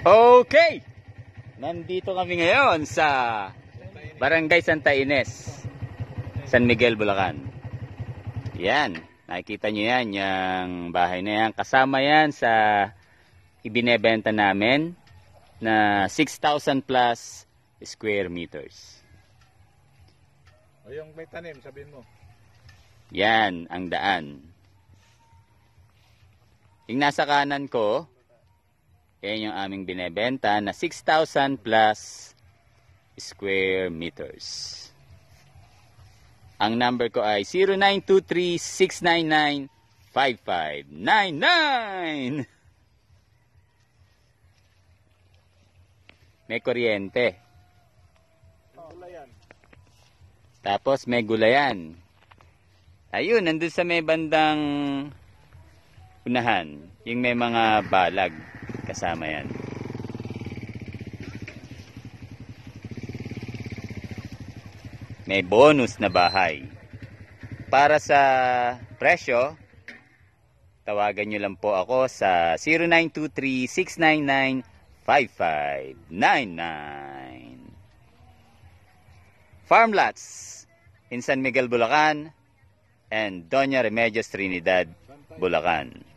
Okay! Nandito kami ngayon sa Barangay Santa Ines, San Miguel, Bulacan. Yan, nakikita nyo yan, yung bahay na yan. Kasama yan sa ibinebenta namin na 6,000 plus square meters. O yung may tanim, sabihin mo. Yan, ang daan. Yung nasa kanan ko, yan yung aming binebenta na 6,000 plus square meters. Ang number ko ay 0923-699-5599. May kuryente. Tapos may gulayan. Ayun, nandun sa may bandang unahan. Yung may mga balag kasama yan may bonus na bahay para sa presyo tawagan nyo lang po ako sa 0923-699-5599 Farm Lots in San Miguel, Bulacan and Doña Remedios Trinidad, Bulacan.